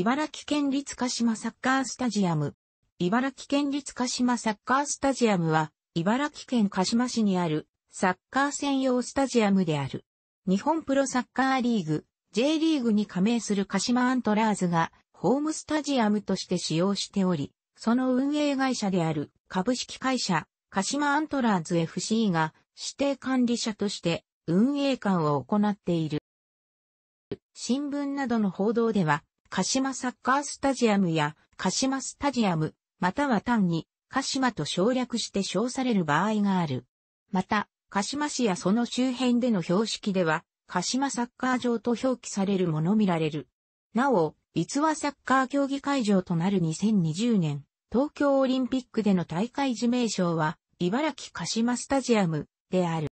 茨城県立鹿島サッカースタジアム。茨城県立鹿島サッカースタジアムは、茨城県鹿島市にあるサッカー専用スタジアムである。日本プロサッカーリーグ、J リーグに加盟する鹿島アントラーズが、ホームスタジアムとして使用しており、その運営会社である株式会社、鹿島アントラーズ FC が指定管理者として運営官を行っている。新聞などの報道では、鹿島サッカースタジアムや鹿島スタジアム、または単に鹿島と省略して称される場合がある。また、鹿島市やその周辺での標識では、鹿島サッカー場と表記されるもの見られる。なお、逸話サッカー競技会場となる2020年、東京オリンピックでの大会時名称は、茨城鹿島スタジアムである。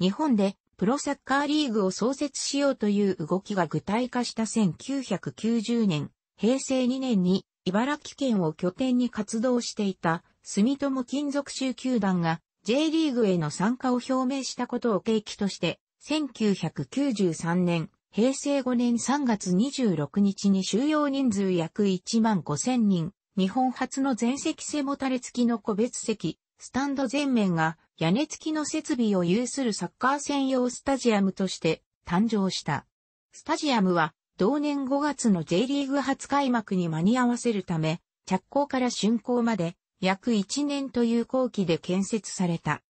日本でプロサッカーリーグを創設しようという動きが具体化した1990年、平成2年に茨城県を拠点に活動していた住友金属州球団が J リーグへの参加を表明したことを契機として、1993年、平成5年3月26日に収容人数約1万5000人、日本初の全席背もたれ付きの個別席、スタンド全面が屋根付きの設備を有するサッカー専用スタジアムとして誕生した。スタジアムは同年5月の J リーグ初開幕に間に合わせるため、着工から竣工まで約1年という後期で建設された。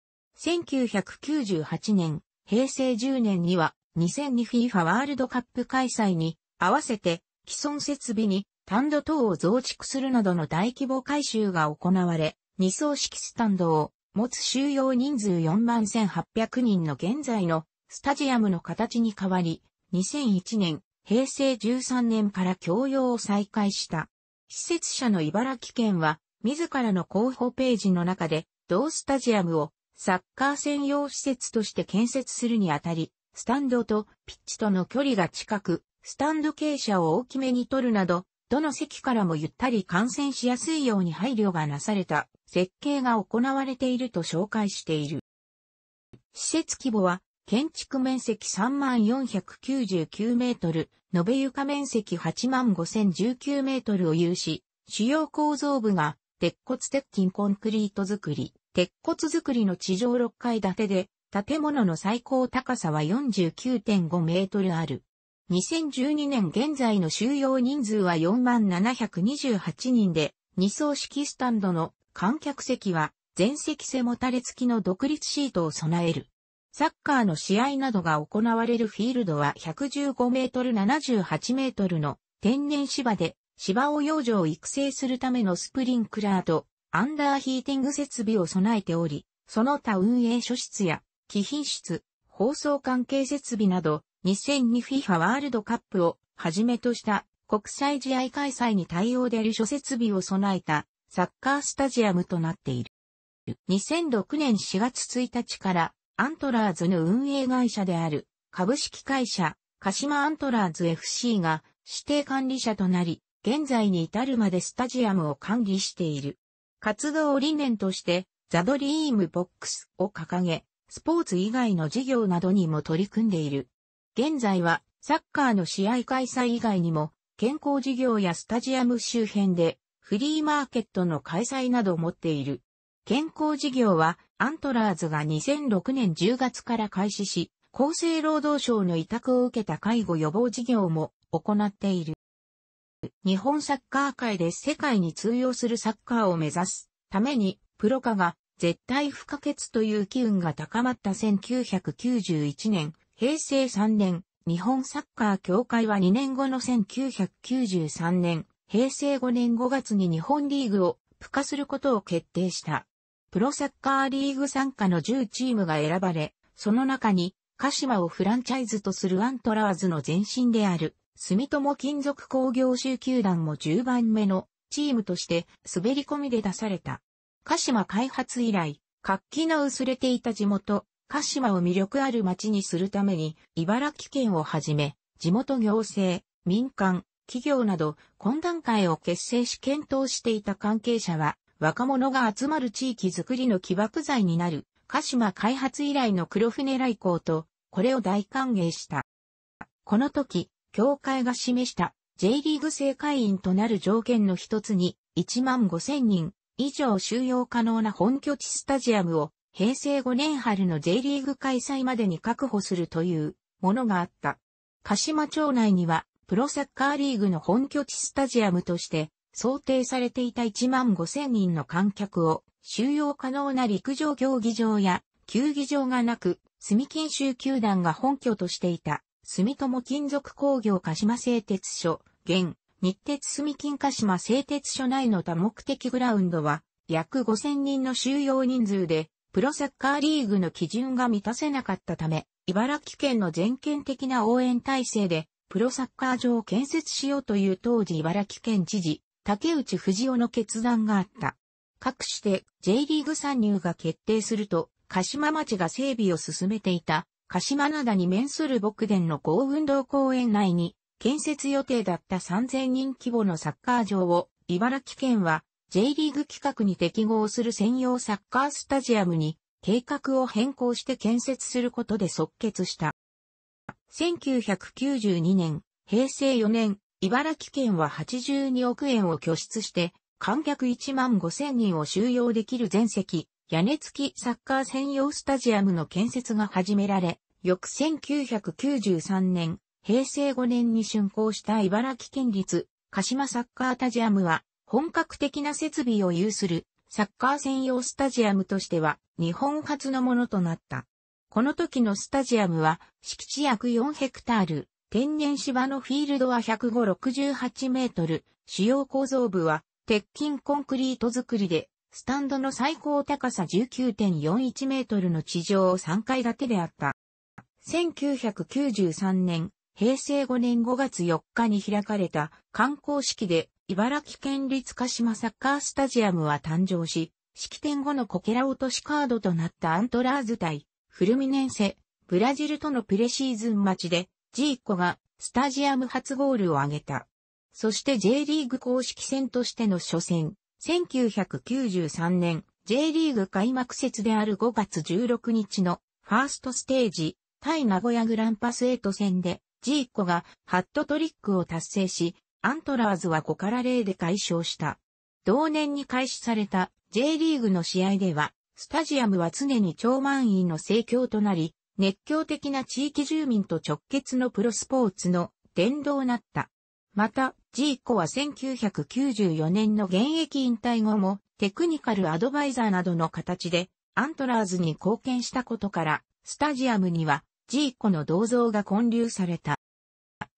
1998年、平成10年には 2002FIFA ワールドカップ開催に合わせて既存設備に単土等を増築するなどの大規模改修が行われ、二層式スタンドを持つ収容人数4万1800人の現在のスタジアムの形に変わり、2001年、平成13年から供用を再開した。施設者の茨城県は、自らの候補ページの中で、同スタジアムをサッカー専用施設として建設するにあたり、スタンドとピッチとの距離が近く、スタンド傾斜を大きめに取るなど、どの席からもゆったり観戦しやすいように配慮がなされた設計が行われていると紹介している。施設規模は建築面積3499メートル、延べ床面積85019メートルを有し、主要構造部が鉄骨鉄筋コンクリート作り、鉄骨作りの地上6階建てで、建物の最高高さは49.5メートルある。2012年現在の収容人数は4728人で、二層式スタンドの観客席は全席背もたれ付きの独立シートを備える。サッカーの試合などが行われるフィールドは115メートル78メートルの天然芝で芝を養生育成するためのスプリンクラーとアンダーヒーティング設備を備えており、その他運営諸室や貴賓室、放送関係設備など 2002FIFA ワールドカップをはじめとした国際試合開催に対応である諸設備を備えたサッカースタジアムとなっている。2006年4月1日からアントラーズの運営会社である株式会社鹿島アントラーズ FC が指定管理者となり、現在に至るまでスタジアムを管理している。活動理念としてザドリームボックスを掲げ、スポーツ以外の事業などにも取り組んでいる。現在はサッカーの試合開催以外にも健康事業やスタジアム周辺でフリーマーケットの開催などを持っている。健康事業はアントラーズが2006年10月から開始し、厚生労働省の委託を受けた介護予防事業も行っている。日本サッカー界で世界に通用するサッカーを目指すために、プロ化が絶対不可欠という機運が高まった1991年、平成3年、日本サッカー協会は2年後の1993年、平成5年5月に日本リーグを付加することを決定した。プロサッカーリーグ参加の10チームが選ばれ、その中に、鹿島をフランチャイズとするアントラーズの前身である、住友金属工業集球団も10番目のチームとして滑り込みで出された。鹿島開発以来、活気の薄れていた地元、鹿島を魅力ある街にするために、茨城県をはじめ、地元行政、民間、企業など懇談会を結成し検討していた関係者は、若者が集まる地域づくりの起爆剤になる、鹿島開発以来の黒船来航と、これを大歓迎した。この時、協会が示した J リーグ正会員となる条件の一つに、1万5000人以上収容可能な本拠地スタジアムを、平成5年春の J リーグ開催までに確保するというものがあった。鹿島町内にはプロサッカーリーグの本拠地スタジアムとして想定されていた1万5千人の観客を収容可能な陸上競技場や球技場がなく、住金州球団が本拠としていた住友金属工業鹿島製鉄所、現、日鉄住金鹿島製鉄所内の多目的グラウンドは、約5000人の収容人数で、プロサッカーリーグの基準が満たせなかったため、茨城県の全県的な応援体制で、プロサッカー場を建設しようという当時茨城県知事、竹内藤夫の決断があった。各して J リーグ参入が決定すると、鹿島町が整備を進めていた、鹿島灘に面する牧田の豪運動公園内に、建設予定だった3000人規模のサッカー場を、茨城県は J リーグ企画に適合する専用サッカースタジアムに、計画を変更して建設することで即決した。1992年、平成4年、茨城県は82億円を拠出して、観客1万5千人を収容できる全席、屋根付きサッカー専用スタジアムの建設が始められ、翌1993年、平成5年に竣工した茨城県立鹿島サッカータジアムは、本格的な設備を有するサッカー専用スタジアムとしては日本初のものとなった。この時のスタジアムは敷地約4ヘクタール、天然芝のフィールドは10568メートル、主要構造部は鉄筋コンクリート作りで、スタンドの最高高さ19.41メートルの地上を3階建てであった。1993年、平成5年5月4日に開かれた観光式で、茨城県立鹿島サッカースタジアムは誕生し、式典後のこけら落としカードとなったアントラーズ対フルミネンセ、ブラジルとのプレシーズン待ちで、ジーコがスタジアム初ゴールを挙げた。そして J リーグ公式戦としての初戦、1993年 J リーグ開幕節である5月16日のファーストステージ、対名古屋グランパス8戦で、ジーコがハットトリックを達成し、アントラーズは5から0で解消した。同年に開始された J リーグの試合では、スタジアムは常に超満員の盛況となり、熱狂的な地域住民と直結のプロスポーツの殿堂なった。また、ジーコは1994年の現役引退後もテクニカルアドバイザーなどの形でアントラーズに貢献したことから、スタジアムにはジーコの銅像が建立された。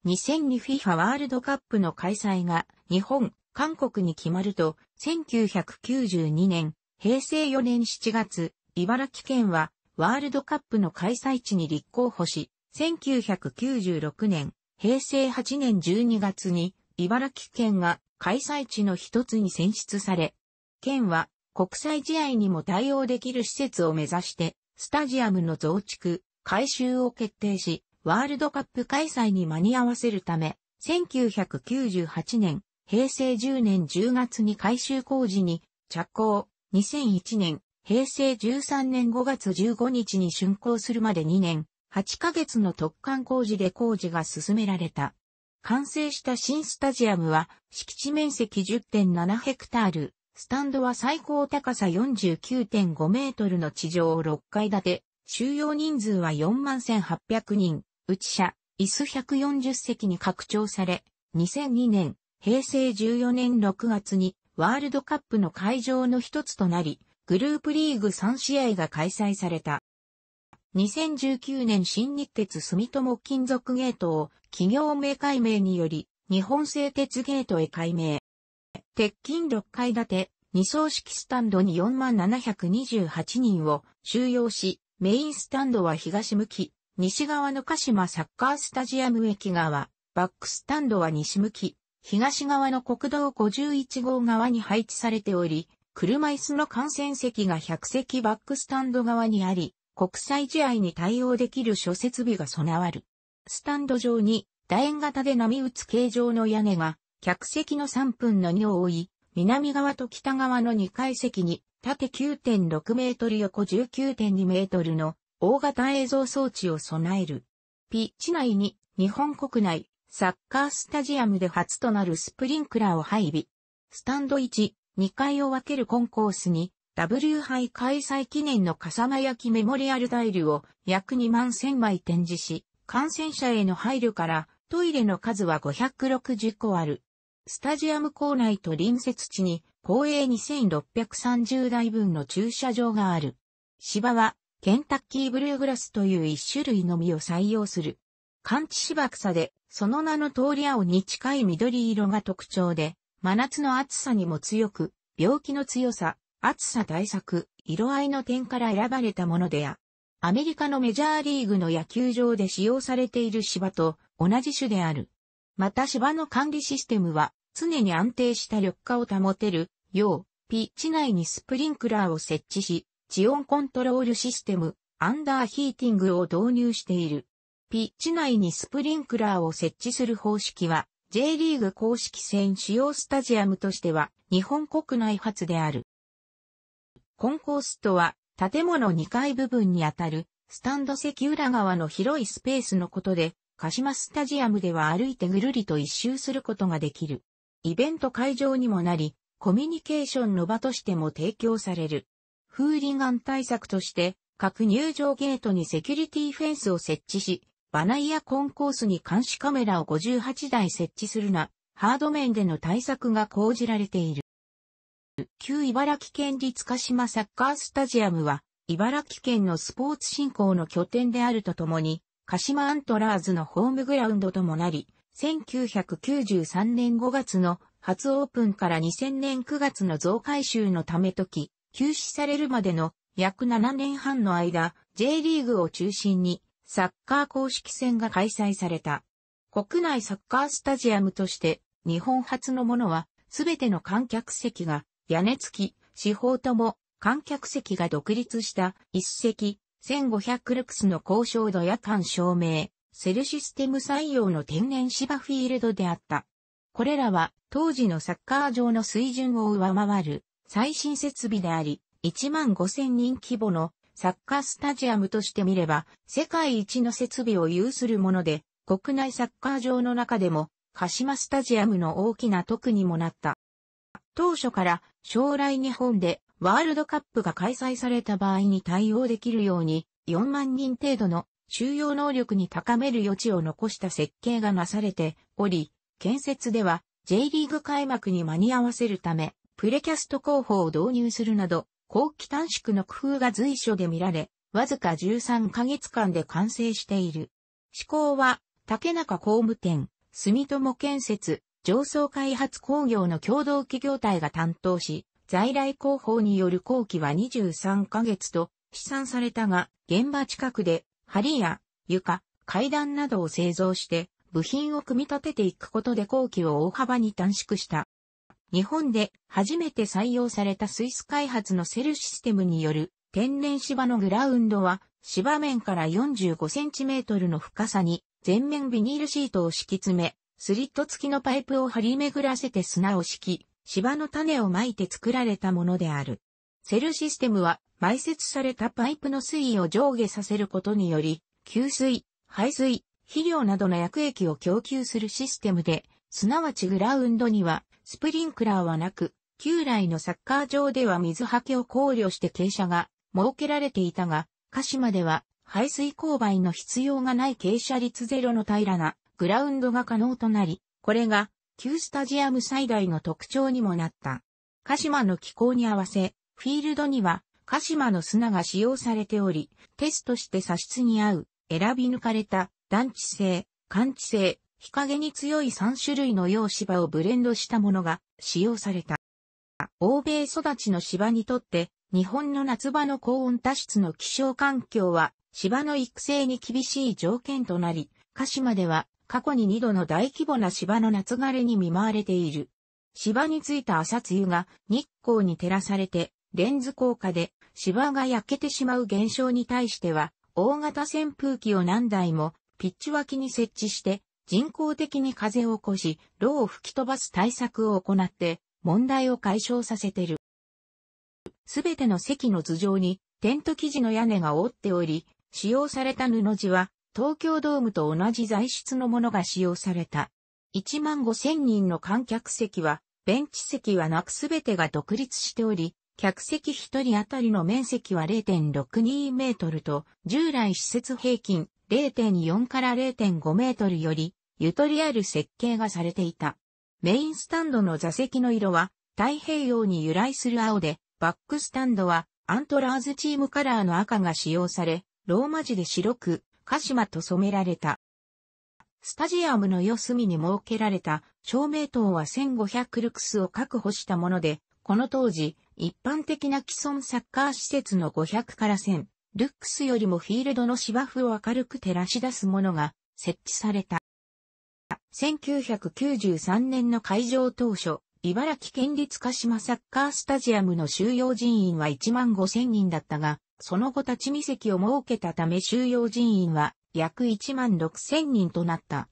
2002FIFA ワールドカップの開催が日本、韓国に決まると、1992年平成4年7月、茨城県はワールドカップの開催地に立候補し、1996年、平成8年12月に茨城県が開催地の一つに選出され、県は国際試合にも対応できる施設を目指して、スタジアムの増築、改修を決定し、ワールドカップ開催に間に合わせるため、1998年、平成10年10月に改修工事に着工。2001年、平成13年5月15日に竣工するまで2年、8ヶ月の特貫工事で工事が進められた。完成した新スタジアムは、敷地面積10.7ヘクタール、スタンドは最高高さ49.5メートルの地上を6階建て、収容人数は41,800人、内車、椅子140席に拡張され、2002年、平成14年6月にワールドカップの会場の一つとなり、グループリーグ3試合が開催された。2019年新日鉄住友金属ゲートを企業名改名により日本製鉄ゲートへ改名。鉄筋6階建て2層式スタンドに4728人を収容し、メインスタンドは東向き、西側の鹿島サッカースタジアム駅側、バックスタンドは西向き、東側の国道51号側に配置されており、車椅子の観戦席が100席バックスタンド側にあり、国際試合に対応できる諸設備が備わる。スタンド上に楕円型で波打つ形状の屋根が、客席の3分の2を覆い、南側と北側の2階席に、縦9.6メートル横19.2メートルの大型映像装置を備える。ピッチ内に日本国内、サッカースタジアムで初となるスプリンクラーを配備。スタンド1、2階を分けるコンコースに、W 杯開催記念の笠間焼きメモリアルダイルを約2万1000枚展示し、感染者への配慮からトイレの数は560個ある。スタジアム構内と隣接地に公営2630台分の駐車場がある。芝はケンタッキーブルーグラスという一種類のみを採用する。寒地芝草でその名の通り青に近い緑色が特徴で、真夏の暑さにも強く、病気の強さ、暑さ対策、色合いの点から選ばれたものであ。アメリカのメジャーリーグの野球場で使用されている芝と同じ種である。また芝の管理システムは常に安定した緑化を保てるよう、ピッチ内にスプリンクラーを設置し、地温コントロールシステム、アンダーヒーティングを導入している。ピッチ内にスプリンクラーを設置する方式は、J リーグ公式戦主要スタジアムとしては、日本国内初である。コンコースとは、建物2階部分にあたる、スタンド席裏側の広いスペースのことで、鹿島スタジアムでは歩いてぐるりと一周することができる。イベント会場にもなり、コミュニケーションの場としても提供される。フーリガン対策として、各入場ゲートにセキュリティフェンスを設置し、バナイアコンコースに監視カメラを58台設置するな、ハード面での対策が講じられている。旧茨城県立鹿島サッカースタジアムは、茨城県のスポーツ振興の拠点であるとともに、鹿島アントラーズのホームグラウンドともなり、1993年5月の初オープンから2000年9月の増改修のため時、休止されるまでの約7年半の間、J リーグを中心にサッカー公式戦が開催された。国内サッカースタジアムとして日本初のものはすべての観客席が屋根付き、四方とも観客席が独立した一席1500ルクスの高照度夜間照明、セルシステム採用の天然芝フィールドであった。これらは当時のサッカー場の水準を上回る最新設備であり、1万5000人規模のサッカースタジアムとして見れば、世界一の設備を有するもので、国内サッカー場の中でも、鹿島スタジアムの大きな特にもなった。当初から将来日本でワールドカップが開催された場合に対応できるように4万人程度の収容能力に高める余地を残した設計がなされており、建設では J リーグ開幕に間に合わせるため、プレキャスト候補を導入するなど、後期短縮の工夫が随所で見られ、わずか13ヶ月間で完成している。施工は、竹中工務店、住友建設、上層開発工業の共同企業体が担当し、在来工法による工期は23ヶ月と試算されたが、現場近くで、梁や床、階段などを製造して、部品を組み立てていくことで工期を大幅に短縮した。日本で初めて採用されたスイス開発のセルシステムによる天然芝のグラウンドは芝面から 45cm の深さに全面ビニールシートを敷き詰め、スリット付きのパイプを張り巡らせて砂を敷き、芝の種をまいて作られたものである。セルシステムは埋設されたパイプの水位を上下させることにより、給水、排水、肥料などの薬液を供給するシステムで、すなわちグラウンドにはスプリンクラーはなく、旧来のサッカー場では水はけを考慮して傾斜が設けられていたが、鹿島では排水勾配の必要がない傾斜率ゼロの平らなグラウンドが可能となり、これが旧スタジアム最大の特徴にもなった。鹿島の気候に合わせ、フィールドには鹿島の砂が使用されており、テストして砂出に合う、選び抜かれた、団地性、感知性、日陰に強い3種類の洋芝をブレンドしたものが使用された。欧米育ちの芝にとって、日本の夏場の高温多湿の気象環境は、芝の育成に厳しい条件となり、鹿島では過去に2度の大規模な芝の夏枯れに見舞われている。芝についた朝露が日光に照らされて、レンズ効果で芝が焼けてしまう現象に対しては、大型扇風機を何台もピッチ脇に設置して人工的に風を起こし、炉を吹き飛ばす対策を行って、問題を解消させてる。すべての席の頭上に、テント生地の屋根が覆っており、使用された布地は、東京ドームと同じ材質のものが使用された。1万5千人の観客席は、ベンチ席はなくすべてが独立しており、客席1人当たりの面積は0.62メートルと、従来施設平均0.4から0.5メートルよりゆとりある設計がされていた。メインスタンドの座席の色は太平洋に由来する青で、バックスタンドはアントラーズチームカラーの赤が使用され、ローマ字で白く、鹿島と染められた。スタジアムの四隅に設けられた照明灯は1500ルクスを確保したもので、この当時、一般的な既存サッカー施設の500から1000ルックスよりもフィールドの芝生を明るく照らし出すものが設置された。1993年の会場当初、茨城県立鹿島サッカースタジアムの収容人員は1万5千人だったが、その後立ち見席を設けたため収容人員は約1万6千人となった。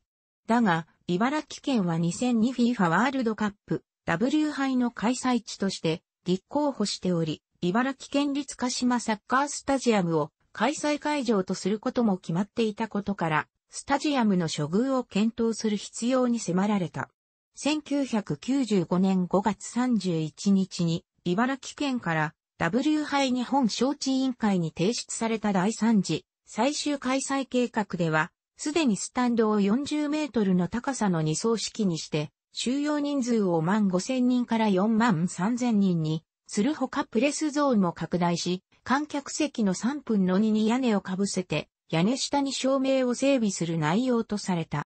だが、茨城県は 2002FIFA ワールドカップ W 杯の開催地として立候補しており、茨城県立鹿島サッカースタジアムを開催会場とすることも決まっていたことから、スタジアムの処遇を検討する必要に迫られた。1995年5月31日に、茨城県から W 杯日本招致委員会に提出された第3次最終開催計画では、すでにスタンドを40メートルの高さの2層式にして、収容人数を万5000人から4万3000人に、するほかプレスゾーンも拡大し、観客席の3分の2に屋根をかぶせて、屋根下に照明を整備する内容とされた。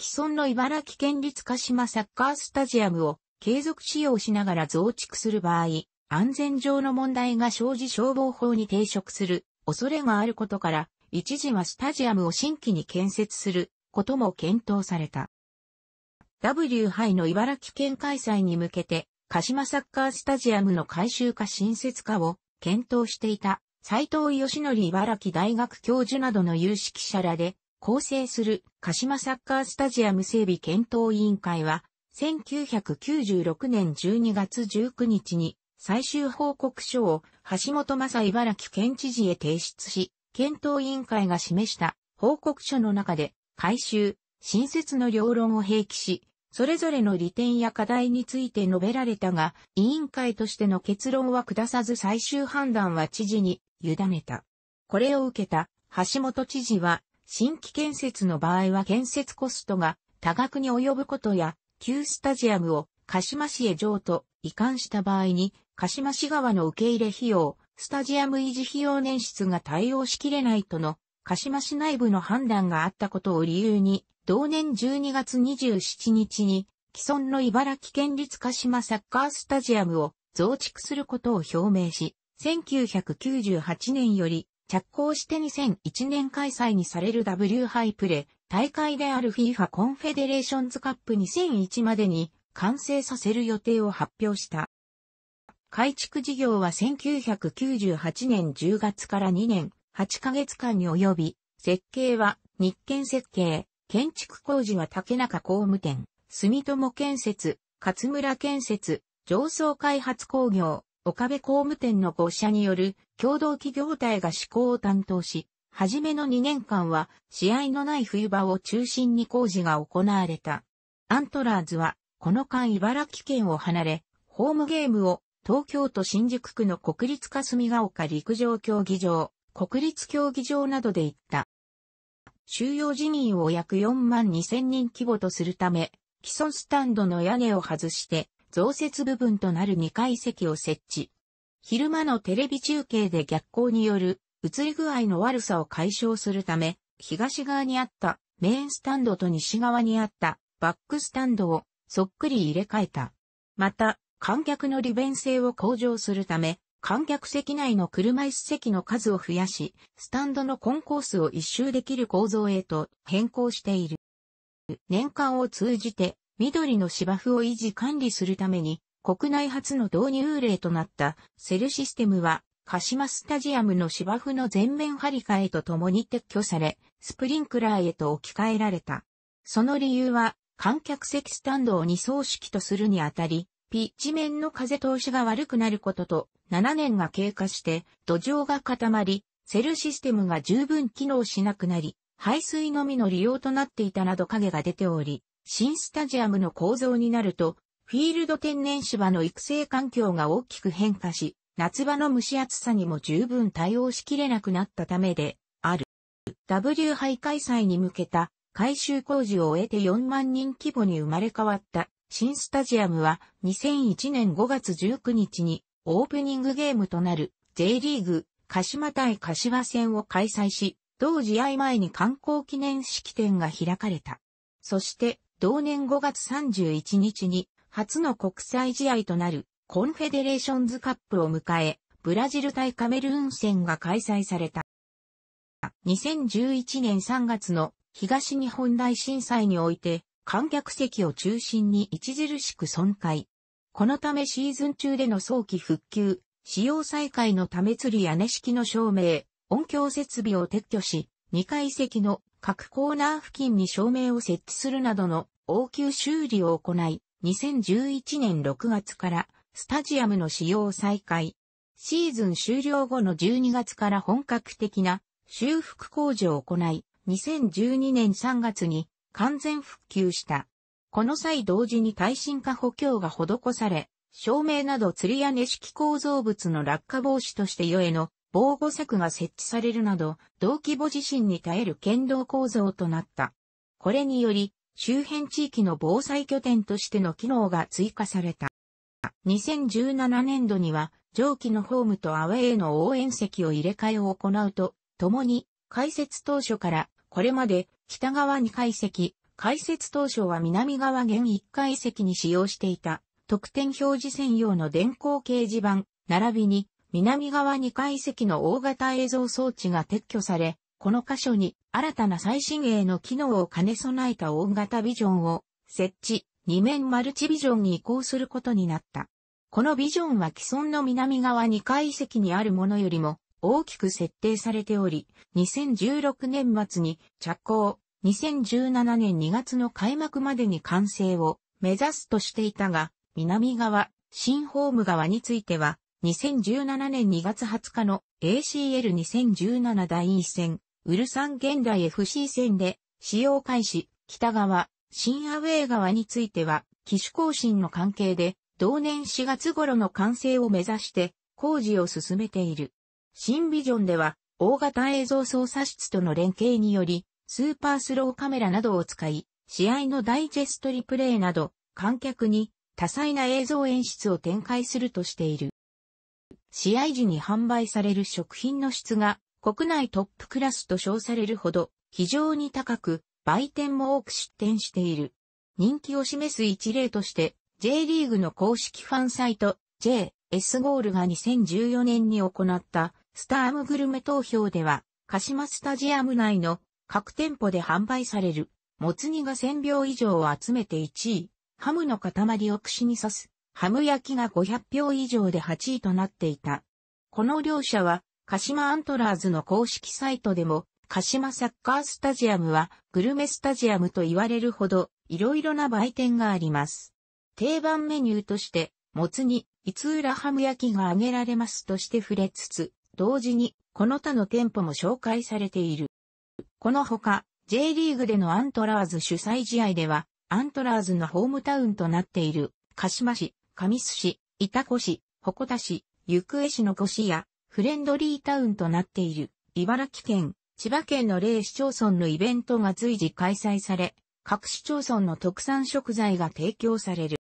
既存の茨城県立鹿島サッカースタジアムを継続使用しながら増築する場合、安全上の問題が生じ消防法に抵触する恐れがあることから、一時はスタジアムを新規に建設することも検討された。W 杯の茨城県開催に向けて、鹿島サッカースタジアムの改修化新設化を検討していた斎藤義則茨城大学教授などの有識者らで構成する鹿島サッカースタジアム整備検討委員会は、1996年12月19日に最終報告書を橋本正茨城県知事へ提出し、検討委員会が示した報告書の中で改修、新設の両論を併記し、それぞれの利点や課題について述べられたが、委員会としての結論は下さず最終判断は知事に委ねた。これを受けた橋本知事は、新規建設の場合は建設コストが多額に及ぶことや、旧スタジアムを鹿島市へ譲渡、移管した場合に、鹿島市側の受け入れ費用、スタジアム維持費用年出が対応しきれないとの、鹿島市内部の判断があったことを理由に、同年12月27日に既存の茨城県立鹿島サッカースタジアムを増築することを表明し、1998年より着工して2001年開催にされる W ハイプレ大会である FIFA コンフェデレーションズカップ2001までに完成させる予定を発表した。改築事業は1998年10月から2年8ヶ月間に及び、設計は日建設計、建築工事は竹中工務店、住友建設、勝村建設、上層開発工業、岡部工務店の5社による共同企業体が施工を担当し、初めの2年間は試合のない冬場を中心に工事が行われた。アントラーズはこの間茨城県を離れ、ホームゲームを東京都新宿区の国立霞ヶ丘陸上競技場、国立競技場などで行った。収容人員を約4万2千人規模とするため、既存スタンドの屋根を外して、増設部分となる2階席を設置。昼間のテレビ中継で逆光による映り具合の悪さを解消するため、東側にあったメインスタンドと西側にあったバックスタンドをそっくり入れ替えた。また、観客の利便性を向上するため、観客席内の車椅子席の数を増やし、スタンドのコンコースを一周できる構造へと変更している。年間を通じて、緑の芝生を維持管理するために、国内初の導入例となったセルシステムは、鹿島スタジアムの芝生の全面張り替えとともに撤去され、スプリンクラーへと置き換えられた。その理由は、観客席スタンドを二層式とするにあたり、ピッチ面の風通しが悪くなることと、7年が経過して、土壌が固まり、セルシステムが十分機能しなくなり、排水のみの利用となっていたなど影が出ており、新スタジアムの構造になると、フィールド天然芝の育成環境が大きく変化し、夏場の蒸し暑さにも十分対応しきれなくなったためで、ある。W 杯開催に向けた改修工事を終えて4万人規模に生まれ変わった新スタジアムは2001年5月19日にオープニングゲームとなる J リーグ鹿島対柏戦を開催し、同試合前に観光記念式典が開かれた。そして同年5月31日に初の国際試合となるコンフェデレーションズカップを迎え、ブラジル対カメルーン戦が開催された。2011年3月の東日本大震災において観客席を中心に著しく損壊。このためシーズン中での早期復旧、使用再開のため釣り屋根式の照明、音響設備を撤去し、2階席の各コーナー付近に照明を設置するなどの応急修理を行い、2011年6月からスタジアムの使用再開。シーズン終了後の12月から本格的な修復工事を行い、2012年3月に完全復旧した。この際同時に耐震化補強が施され、照明など釣り屋根式構造物の落下防止として余への防護柵が設置されるなど、同規模地震に耐える剣道構造となった。これにより、周辺地域の防災拠点としての機能が追加された。2017年度には、上記のホームとアウェイへの応援席を入れ替えを行うと、ともに、開設当初から、これまで北側2階席、開設当初は南側現1階席に使用していた、特典表示専用の電光掲示板、並びに、南側2階席の大型映像装置が撤去され、この箇所に新たな最新鋭の機能を兼ね備えた大型ビジョンを設置、2面マルチビジョンに移行することになった。このビジョンは既存の南側2階席にあるものよりも大きく設定されており、2016年末に着工、2017年2月の開幕までに完成を目指すとしていたが、南側、新ホーム側については、2017年2月20日の ACL2017 第1戦、ウルサン現代 FC 戦で使用開始、北側、新アウェー側については、機種更新の関係で、同年4月頃の完成を目指して工事を進めている。新ビジョンでは、大型映像操作室との連携により、スーパースローカメラなどを使い、試合のダイジェストリプレイなど、観客に多彩な映像演出を展開するとしている。試合時に販売される食品の質が国内トップクラスと称されるほど非常に高く、売店も多く出店している。人気を示す一例として、J リーグの公式ファンサイト JS ゴールが2014年に行ったスタームグルメ投票では、鹿島スタジアム内の各店舗で販売される、もつ煮が1000票以上を集めて1位、ハムの塊を串に刺す、ハム焼きが500票以上で8位となっていた。この両者は、鹿島アントラーズの公式サイトでも、鹿島サッカースタジアムはグルメスタジアムと言われるほど、いろいろな売店があります。定番メニューとして、もつ煮、いつ浦ハム焼きが挙げられますとして触れつつ、同時に、この他の店舗も紹介されている。このほか、J リーグでのアントラーズ主催試合では、アントラーズのホームタウンとなっている、鹿島市、神栖市、板子市、鉾田市、行方市の5市や、フレンドリータウンとなっている、茨城県、千葉県の例市町村のイベントが随時開催され、各市町村の特産食材が提供される。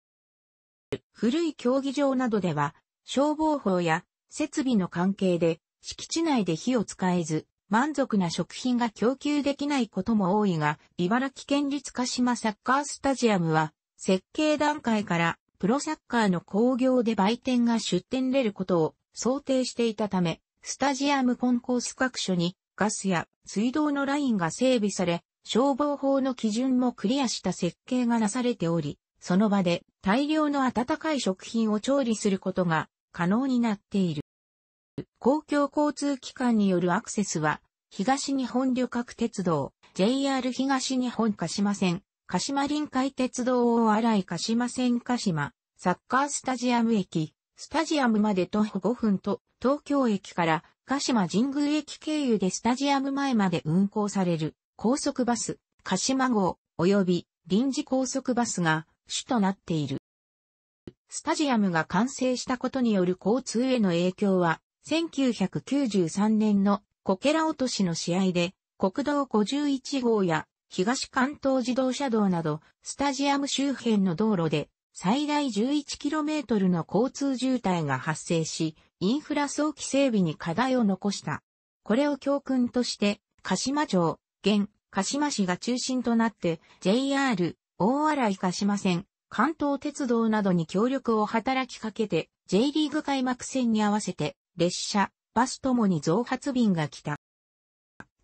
古い競技場などでは、消防法や設備の関係で、敷地内で火を使えず、満足な食品が供給できないことも多いが、茨城県立鹿島サッカースタジアムは、設計段階からプロサッカーの工業で売店が出店れることを想定していたため、スタジアムコンコース各所にガスや水道のラインが整備され、消防法の基準もクリアした設計がなされており、その場で大量の温かい食品を調理することが可能になっている。公共交通機関によるアクセスは、東日本旅客鉄道、JR 東日本鹿島線、鹿島臨海鉄道大洗鹿島線鹿島、サッカースタジアム駅、スタジアムまで徒歩5分と、東京駅から鹿島神宮駅経由でスタジアム前まで運行される高速バス、鹿島号及び臨時高速バスが主となっている。スタジアムが完成したことによる交通への影響は、1993年のこけら落としの試合で、国道51号や東関東自動車道など、スタジアム周辺の道路で、最大 11km の交通渋滞が発生し、インフラ早期整備に課題を残した。これを教訓として、鹿島城、現、鹿島市が中心となって、JR、大洗鹿島線、関東鉄道などに協力を働きかけて、J リーグ開幕戦に合わせて、列車、バスともに増発便が来た。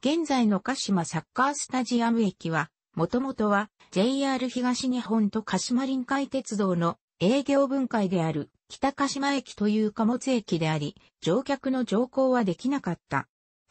現在の鹿島サッカースタジアム駅は、もともとは JR 東日本と鹿島臨海鉄道の営業分解である北鹿島駅という貨物駅であり、乗客の乗降はできなかった。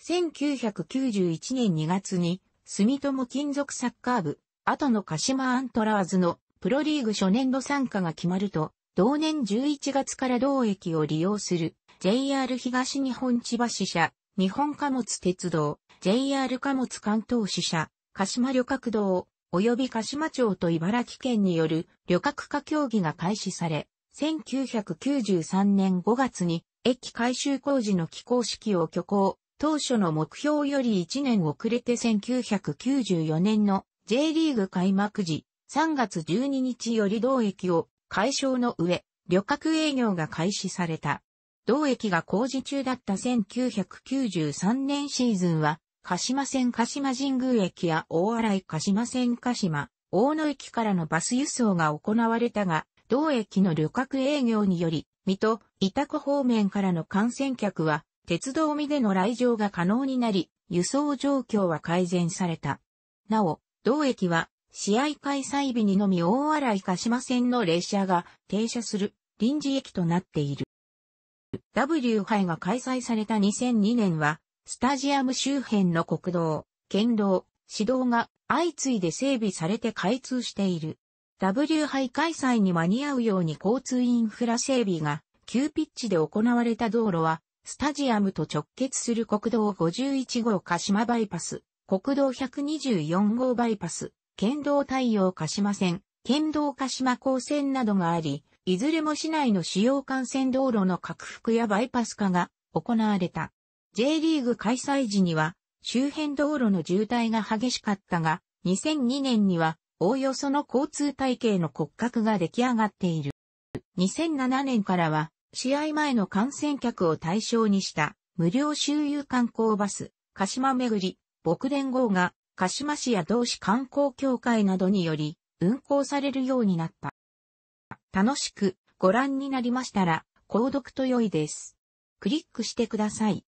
1991年2月に、住友金属サッカー部、後の鹿島アントラーズのプロリーグ初年度参加が決まると、同年11月から同駅を利用する JR 東日本千葉支社、日本貨物鉄道、JR 貨物関東支社、鹿島旅客道、及び鹿島町と茨城県による旅客化協議が開始され、1993年5月に駅改修工事の起工式を挙行、当初の目標より1年遅れて1994年の J リーグ開幕時、3月12日より同駅を解消の上、旅客営業が開始された。同駅が工事中だった1993年シーズンは、鹿島線鹿島神宮駅や大洗鹿島線鹿島、大野駅からのバス輸送が行われたが、同駅の旅客営業により、水戸、板子方面からの観戦客は、鉄道見での来場が可能になり、輸送状況は改善された。なお、同駅は試合開催日にのみ大洗鹿島線の列車が停車する臨時駅となっている。W 杯が開催された2002年は、スタジアム周辺の国道、県道、市道が相次いで整備されて開通している。W 杯開催に間に合うように交通インフラ整備が急ピッチで行われた道路は、スタジアムと直結する国道51号鹿島バイパス、国道124号バイパス、県道太陽鹿島線、県道鹿島高線などがあり、いずれも市内の主要幹線道路の拡幅やバイパス化が行われた。J リーグ開催時には周辺道路の渋滞が激しかったが、2002年にはおおよその交通体系の骨格が出来上がっている。2007年からは試合前の観戦客を対象にした無料周遊観光バス、鹿島巡り、牧電号が鹿島市や同市観光協会などにより、運行されるようになった。楽しくご覧になりましたら、購読と良いです。クリックしてください。